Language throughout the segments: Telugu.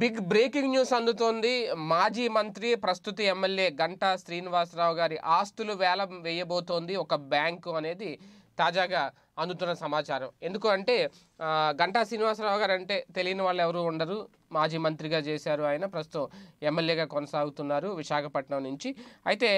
బిగ్ బ్రేకింగ్ న్యూస్ అందుతోంది మాజీ మంత్రి ప్రస్తుత ఎమ్మెల్యే గంటా శ్రీనివాసరావు గారి ఆస్తులు వేలం వేయబోతోంది ఒక బ్యాంకు అనేది తాజాగా అందుతున్న సమాచారం ఎందుకు అంటే గంటా శ్రీనివాసరావు గారు అంటే తెలియని వాళ్ళు ఎవరు ఉండరు మాజీ మంత్రిగా చేశారు ఆయన ప్రస్తుతం ఎమ్మెల్యేగా కొనసాగుతున్నారు విశాఖపట్నం నుంచి అయితే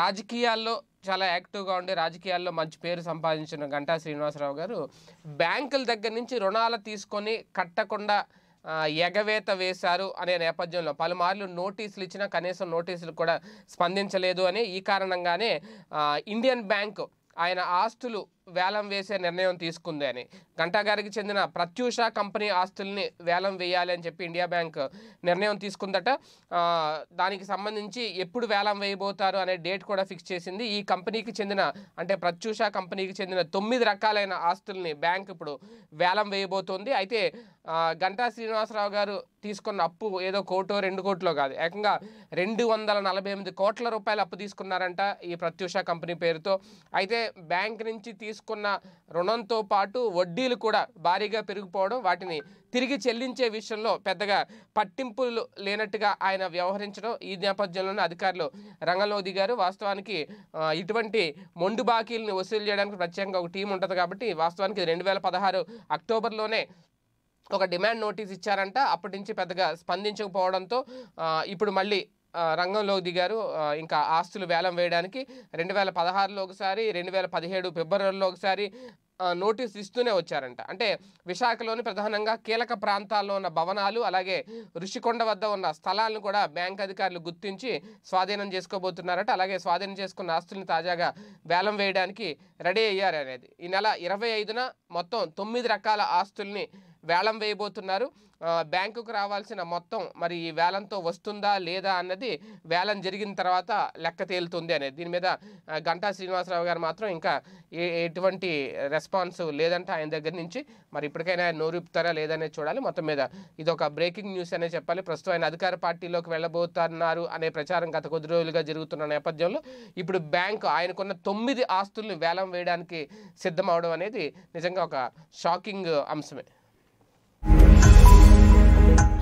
రాజకీయాల్లో చాలా యాక్టివ్గా ఉండి రాజకీయాల్లో మంచి పేరు సంపాదించిన గంటా శ్రీనివాసరావు గారు బ్యాంకుల దగ్గర నుంచి రుణాలు తీసుకొని కట్టకుండా ఎగవేత వేశారు అనే నేపథ్యంలో పలుమార్లు నోటీసులు ఇచ్చినా కనీసం నోటీసులు కూడా స్పందించలేదు అని ఈ కారణంగానే ఇండియన్ బ్యాంక్ ఆయన ఆస్తులు వేలం వేసే నిర్ణయం తీసుకుంది అని గంటా గారికి చెందిన ప్రత్యూష కంపెనీ ఆస్తుల్ని వేలం వేయాలి అని చెప్పి ఇండియా బ్యాంక్ నిర్ణయం తీసుకుందట దానికి సంబంధించి ఎప్పుడు వేలం వేయబోతారు అనే డేట్ కూడా ఫిక్స్ చేసింది ఈ కంపెనీకి చెందిన అంటే ప్రత్యూష కంపెనీకి చెందిన తొమ్మిది రకాలైన ఆస్తుల్ని బ్యాంక్ ఇప్పుడు వేలం వేయబోతోంది అయితే గంటా శ్రీనివాసరావు గారు తీసుకున్న అప్పు ఏదో కోటో రెండు కోట్లో కాదు ఏకంగా రెండు వందల నలభై ఎనిమిది కోట్ల రూపాయలు అప్పు తీసుకున్నారంట ఈ ప్రత్యూష కంపెనీ పేరుతో అయితే బ్యాంక్ నుంచి తీసుకు తీసుకున్న రుణంతో పాటు వడ్డీలు కూడా భారీగా పెరిగిపోవడం వాటిని తిరిగి చెల్లించే విషయంలో పెద్దగా పట్టింపులు లేనట్టుగా ఆయన వ్యవహరించడం ఈ నేపథ్యంలోనే అధికారులు రంగంలో దిగారు వాస్తవానికి ఇటువంటి మొండు బాకీలను వసూలు చేయడానికి ప్రత్యేకంగా ఒక టీం ఉంటుంది కాబట్టి వాస్తవానికి రెండు వేల పదహారు అక్టోబర్లోనే ఒక డిమాండ్ నోటీస్ ఇచ్చారంట అప్పటి నుంచి పెద్దగా స్పందించకపోవడంతో ఇప్పుడు మళ్ళీ రంగంలోకి దిగారు ఇంకా ఆస్తులు వేలం వేయడానికి రెండు వేల పదహారులో ఒకసారి రెండు వేల పదిహేడు ఫిబ్రవరిలో ఒకసారి నోటీస్ ఇస్తూనే వచ్చారంట అంటే విశాఖలోని ప్రధానంగా కీలక ప్రాంతాల్లో ఉన్న భవనాలు అలాగే ఋషికొండ వద్ద ఉన్న స్థలాలను కూడా బ్యాంక్ అధికారులు గుర్తించి స్వాధీనం చేసుకోబోతున్నారట అలాగే స్వాధీనం చేసుకున్న ఆస్తులను తాజాగా వేలం వేయడానికి రెడీ అయ్యారనేది ఈ నెల ఇరవై ఐదున మొత్తం తొమ్మిది రకాల ఆస్తుల్ని వేలం వేయబోతున్నారు బ్యాంకుకు రావాల్సిన మొత్తం మరి ఈ వేలంతో వస్తుందా లేదా అన్నది వేలం జరిగిన తర్వాత లెక్క తేలుతుంది అనేది దీని మీద గంటా శ్రీనివాసరావు గారు మాత్రం ఇంకా ఎటువంటి రెస్పాన్స్ లేదంటే ఆయన దగ్గర నుంచి మరి ఇప్పటికైనా ఆయన నోరుపుతారా లేదనే చూడాలి మొత్తం మీద ఇది ఒక బ్రేకింగ్ న్యూస్ అనే చెప్పాలి ప్రస్తుతం ఆయన అధికార పార్టీలోకి వెళ్ళబోతున్నారు అనే ప్రచారం గత కొద్ది రోజులుగా జరుగుతున్న నేపథ్యంలో ఇప్పుడు బ్యాంకు ఆయనకున్న తొమ్మిది ఆస్తుల్ని వేలం వేయడానికి సిద్ధమవడం అనేది నిజంగా ఒక షాకింగ్ అంశమే